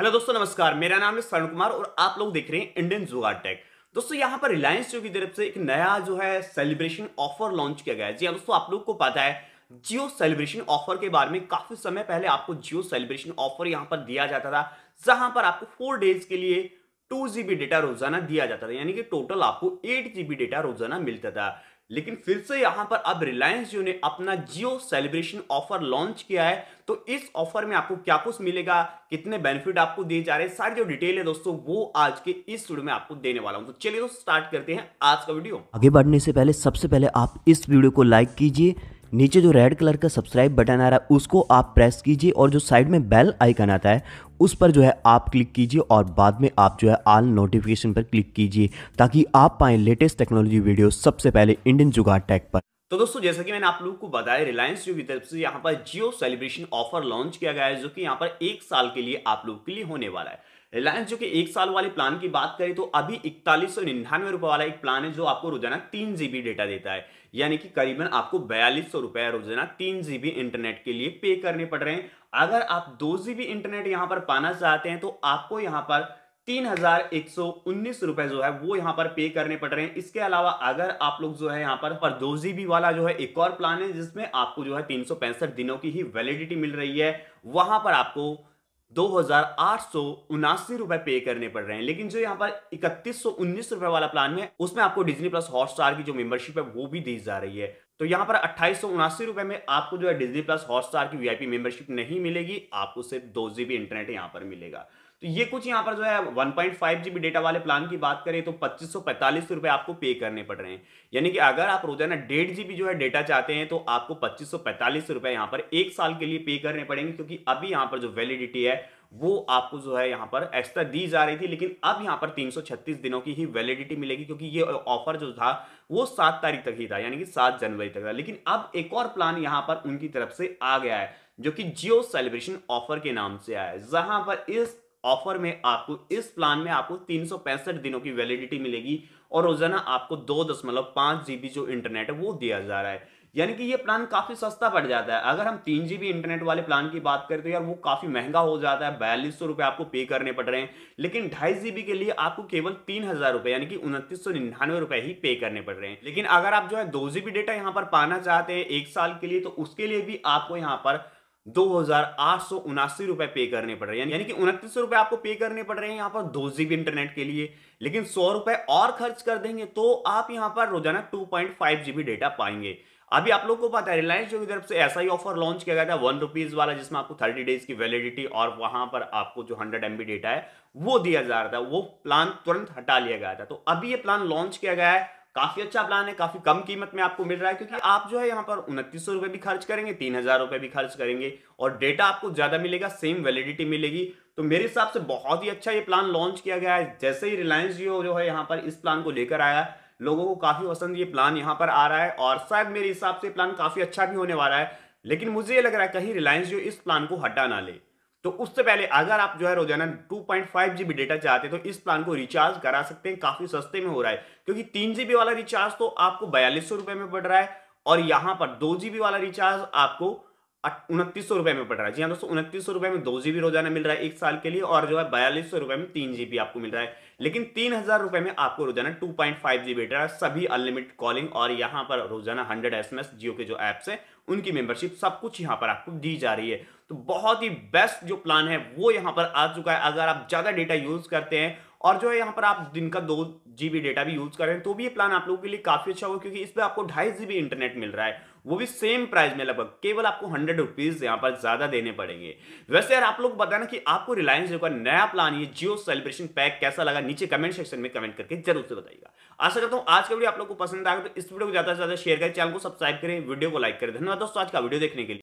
hello दोस्तों नमस्कार मेरा नाम है स्वर्ण कुमार और आप लोग देख रहे हैं इंडियन जुगाड़ टेक दोस्तों यहाँ पर रिलायंस जियो की तरफ से एक नया जो है सेलिब्रेशन ऑफर लॉन्च किया गया है जी हाँ दोस्तों आप लोग को पता है जियो सेलिब्रेशन ऑफर के बारे में काफी समय पहले आपको जियो सेलिब्रेशन ऑफर यहां पर दिया जाता था जहां पर आपको फोर डेज के लिए टू जीबी डेटा रोजाना दिया जाता था यानी कि टोटल आपको एट जीबी डेटा रोजाना मिलता था लेकिन फिर से यहां पर अब रिलायंस जियो ने अपना जियो सेलिब्रेशन ऑफर लॉन्च किया है तो इस ऑफर में आपको क्या कुछ मिलेगा कितने बेनिफिट आपको दिए जा रहे हैं सारी जो डिटेल है दोस्तों वो आज के इस वीडियो में आपको देने वाला हूं तो चलिए दोस्तों स्टार्ट करते हैं आज का वीडियो आगे बढ़ने से पहले सबसे पहले आप इस वीडियो को लाइक कीजिए नीचे जो रेड कलर का सब्सक्राइब बटन आ रहा है उसको आप प्रेस कीजिए और जो साइड में बेल आइकन आता है उस पर जो है आप क्लिक कीजिए और बाद में आप जो है आल नोटिफिकेशन पर क्लिक कीजिए ताकि आप पाएँ लेटेस्ट टेक्नोलॉजी वीडियो सबसे पहले इंडियन जुगाड़ टैग पर तो दोस्तों जैसा कि मैंने आप लोगों को बताया रिलायंस जियो की तरफ से यहाँ पर जियो सेलिब्रेशन ऑफर लॉन्च किया गया है जो कि यहाँ पर एक साल के लिए आप लोगों के लिए होने वाला है रिलायंस जो कि एक साल वाले प्लान की बात करें तो अभी इकतालीस सौ निन्यानवे रुपए वाला एक प्लान है जो आपको रोजाना तीन जीबी डेटा देता है यानी कि करीबन आपको बयालीस सौ रुपए रोजाना तीन जीबी इंटरनेट के लिए पे करने पड़ रहे हैं अगर आप दो जीबी इंटरनेट यहां पर पाना चाहते हैं तो आपको यहां पर तीन हजार एक सौ उन्नीस रुपए जो है वो यहाँ पर पे करने पड़ रहे हैं इसके अलावा अगर आप लोग जो है यहाँ पर, दो जीबी वाला जो है एक और प्लान है जिसमें आपको जो है तीन सौ पैंसठ दिनों की ही वैलिडिटी मिल रही है वहां पर आपको दो हजार आठ सौ रुपए पे करने पड़ रहे हैं लेकिन जो यहाँ पर इकतीस सौ उन्नीस रुपए वाला प्लान है उसमें आपको डिजनी प्लस हॉटस्टार की जो मेंबरशिप है वो भी दी जा रही है तो यहाँ पर अट्ठाईस रुपए में आपको जो है डिजनी प्लस हॉटस्टार की वीआईपी मेंबरशिप नहीं मिलेगी आपको सिर्फ दो जीबी इंटरनेट यहाँ पर मिलेगा तो ये कुछ यहाँ पर जो है 1.5 पॉइंट डेटा वाले प्लान की बात करें तो पच्चीस सौ रुपए आपको पे करने पड़ रहे हैं यानी कि अगर आप रोजाना डेढ़ जीबी जो है डेटा चाहते हैं तो आपको पच्चीस सौ रुपए यहाँ पर एक साल के लिए पे करने पड़ेंगे क्योंकि अभी यहाँ पर जो वैलिडिटी है वो आपको जो है यहाँ पर एक्स्ट्रा दी जा रही थी लेकिन अब यहाँ पर 336 दिनों की ही वैलिडिटी मिलेगी क्योंकि ये ऑफर जो था वो सात तारीख तक ही था यानी कि सात जनवरी तक था लेकिन अब एक और प्लान यहाँ पर उनकी तरफ से आ गया है जो कि जियो सेलिब्रेशन ऑफर के नाम से आया है जहां पर इस ऑफर में आपको इस प्लान में आपको तीन दिनों की वैलिडिटी मिलेगी और रोजाना आपको दो दशमलव पांच जीबी जो इंटरनेट है वो दिया जा रहा है यानी कि ये प्लान काफी सस्ता पड़ जाता है अगर हम तीन जीबी इंटरनेट वाले प्लान की बात करें तो यार वो काफी महंगा हो जाता है बयालीस सौ रुपए आपको पे करने पड़ रहे हैं लेकिन ढाई जीबी के लिए आपको केवल तीन हजार रुपए यानी कि उनतीस सौ निन्यानवे रुपए ही पे करने पड़ रहे हैं लेकिन अगर आप जो है दो जीबी डेटा यहाँ पर पाना चाहते हैं एक साल के लिए तो उसके लिए भी आपको यहाँ पर दो हजार रुपए पे करने पड़ रहे हैं यानी कि उनतीस रुपए आपको पे करने पड़ रहे हैं यहाँ पर दो जीबी इंटरनेट के लिए लेकिन सौ रुपए और खर्च कर देंगे तो आप यहाँ पर रोजाना two point five GB data पाएंगे अभी आप लोग को पता है रिलायंस जो की तरफ से ऐसा ही ऑफर लॉन्च किया गया था वन रुपीज वाला जिसमें आपको थर्टी डेज की वैलिडिटी और वहां पर आपको जो हंड्रेड एमबी डेटा है वो दिया जा रहा था वो प्लान तुरंत हटा लिया गया था तो अभी ये प्लान लॉन्च किया गया है काफी अच्छा प्लान है काफी कम कीमत में आपको मिल रहा है क्योंकि आप जो है यहाँ पर उनतीस सौ रुपए भी खर्च करेंगे तीन हजार रुपए भी खर्च करेंगे और डेटा आपको ज्यादा मिलेगा सेम वैलिडिटी मिलेगी तो मेरे हिसाब से बहुत ही अच्छा ये प्लान लॉन्च किया गया है जैसे ही रिलायंस जियो जो है यहाँ पर इस प्लान को लेकर आया लोगों को काफी पसंद ये प्लान यहाँ पर आ रहा है और शायद मेरे हिसाब से प्लान काफी अच्छा भी होने वाला है लेकिन मुझे ये लग रहा है कहीं रिलायंस जियो इस प्लान को हटा ना ले तो उससे पहले अगर आप जो है रोजाना 2.5 जीबी डेटा चाहते हैं तो इस प्लान को रिचार्ज करा सकते हैं काफी सस्ते में हो रहा है क्योंकि तीन जीबी वाला रिचार्ज तो आपको बयालीस सौ रुपए में पड़ रहा है और यहां पर दो जीबी वाला रिचार्ज आपको उनतीस सौ रुपये में पड़ रहा है जी हाँ दोस्तों उनतीस सौ रुपये में दो जीबी रोजाना मिल रहा है एक साल के लिए और जो है बयालीस सौ रुपये में तीन जीबी आपको मिल रहा है लेकिन तीन हज़ार रुपये में आपको रोजाना टू पॉइंट फाइव जी रहा है सभी अनलिमिटेड कॉलिंग और यहाँ पर रोजाना hundred S M S Jio के जो ऐप्स है उनकी मेंबरशिप सब कुछ यहाँ पर आपको दी जा रही है तो बहुत ही बेस्ट जो प्लान है वो यहाँ पर आ चुका है अगर आप ज़्यादा डेटा यूज़ करते हैं और जो है यहाँ पर आप दिन का दो जीबी डेटा भी यूज़ कर रहे हैं तो भी ये प्लान आप लोगों के लिए काफ़ी अच्छा होगा क्योंकि इस पर आपको ढाई जीबी इंटरनेट मिल रहा है वो भी सेम प्राइस में लगभग केवल आपको हंड्रेड रुपीज यहाँ पर ज्यादा देने पड़ेंगे वैसे यार आप लोग बताना कि आपको रिलायंस जियो का नया प्लान ये जियो सेलिब्रेशन पैक कैसा लगा नीचे कमेंट सेक्शन में कमेंट करके जरूर से बताइएगा आशा करता हूँ आज का वीडियो आप लोग को पसंद आएगा तो इस वीडियो को ज्यादा से ज्यादा शेयर करें चैनल को सब्सक्राइब करें वीडियो को लाइक करें धन्यवाद दोस्तों आज का वीडियो देखने के लिए